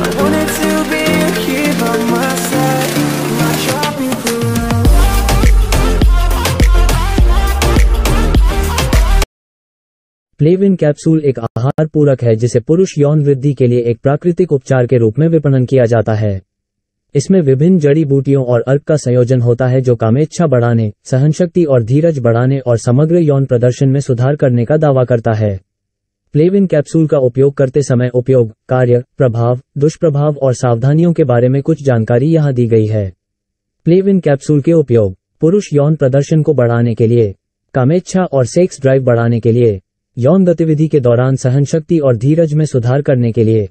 प्लेविन capsule एक आहार पूरक है जिसे पुरुष यौन वृद्धि के लिए एक प्राकृतिक उपचार के रूप में विपणन किया जाता है इसमें विभिन्न जड़ी बूटियों और अर्क का संयोजन होता है जो कामेच्छा बढ़ाने सहनशक्ति और धीरज बढ़ाने और समग्र यौन प्रदर्शन में सुधार करने का दावा करता है प्लेविन कैप्सूल का उपयोग करते समय उपयोग कार्य प्रभाव दुष्प्रभाव और सावधानियों के बारे में कुछ जानकारी यहाँ दी गई है प्लेविन कैप्सूल के उपयोग पुरुष यौन प्रदर्शन को बढ़ाने के लिए कामेच्छा और सेक्स ड्राइव बढ़ाने के लिए यौन गतिविधि के दौरान सहन शक्ति और धीरज में सुधार करने के लिए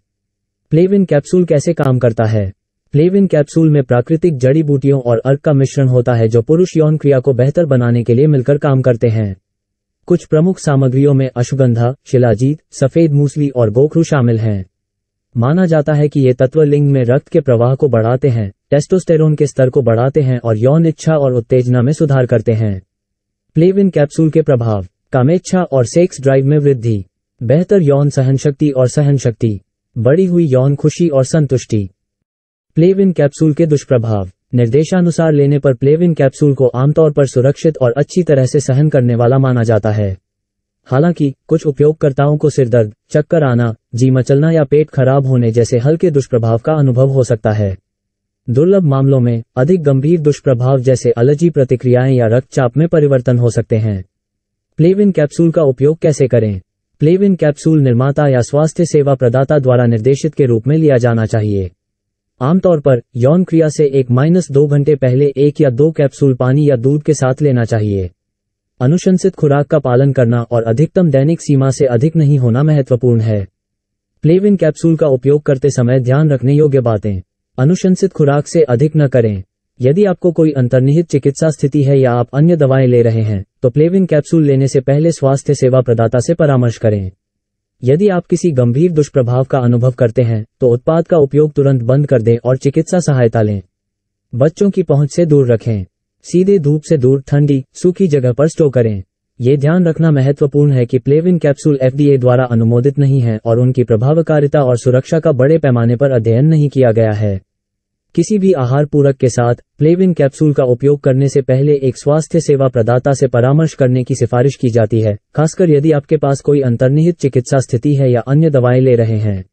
प्लेविन कैप्सूल कैसे काम करता है प्लेविन कैप्सूल में प्राकृतिक जड़ी बूटियों और अर्क का मिश्रण होता है जो पुरुष यौन क्रिया को बेहतर बनाने के लिए मिलकर काम करते हैं कुछ प्रमुख सामग्रियों में अश्वगंधा शिलाजीत सफेद मूसली और गोखरू शामिल हैं माना जाता है कि ये तत्व लिंग में रक्त के प्रवाह को बढ़ाते हैं टेस्टोस्टेरोन के स्तर को बढ़ाते हैं और यौन इच्छा और उत्तेजना में सुधार करते हैं प्लेविन कैप्सूल के प्रभाव कामेच्छा और सेक्स ड्राइव में वृद्धि बेहतर यौन सहन शक्ति और सहन शक्ति बढ़ी हुई यौन खुशी और संतुष्टि प्लेविन कैप्सूल के दुष्प्रभाव निर्देशानुसार लेने पर प्लेविन कैप्सूल को आमतौर पर सुरक्षित और अच्छी तरह से सहन करने वाला माना जाता है हालांकि कुछ उपयोगकर्ताओं को सिरदर्द चक्कर आना जी मचलना या पेट खराब होने जैसे हल्के दुष्प्रभाव का अनुभव हो सकता है दुर्लभ मामलों में अधिक गंभीर दुष्प्रभाव जैसे अलर्जी प्रतिक्रियाएं या रक्तचाप में परिवर्तन हो सकते हैं प्लेविन कैप्सूल का उपयोग कैसे करें प्लेविन कैप्सूल निर्माता या स्वास्थ्य सेवा प्रदाता द्वारा निर्देशित के रूप में लिया जाना चाहिए आमतौर पर यौन क्रिया से एक माइनस दो घंटे पहले एक या दो कैप्सूल पानी या दूध के साथ लेना चाहिए अनुशंसित खुराक का पालन करना और अधिकतम दैनिक सीमा से अधिक नहीं होना महत्वपूर्ण है प्लेविन कैप्सूल का उपयोग करते समय ध्यान रखने योग्य बातें अनुशंसित खुराक से अधिक न करें यदि आपको कोई अंतर्निहित चिकित्सा स्थिति है या आप अन्य दवाएं ले रहे हैं तो प्लेविन कैप्सूल लेने से पहले स्वास्थ्य सेवा प्रदाता से परामर्श करें यदि आप किसी गंभीर दुष्प्रभाव का अनुभव करते हैं तो उत्पाद का उपयोग तुरंत बंद कर दें और चिकित्सा सहायता लें बच्चों की पहुंच से दूर रखें सीधे धूप से दूर ठंडी सूखी जगह पर स्टोर करें ये ध्यान रखना महत्वपूर्ण है कि प्लेविन कैप्सूल एफडीए द्वारा अनुमोदित नहीं है और उनकी प्रभावकारिता और सुरक्षा का बड़े पैमाने पर अध्ययन नहीं किया गया है किसी भी आहार पूरक के साथ प्लेविन कैप्सूल का उपयोग करने से पहले एक स्वास्थ्य सेवा प्रदाता से परामर्श करने की सिफारिश की जाती है खासकर यदि आपके पास कोई अंतर्निहित चिकित्सा स्थिति है या अन्य दवाएं ले रहे हैं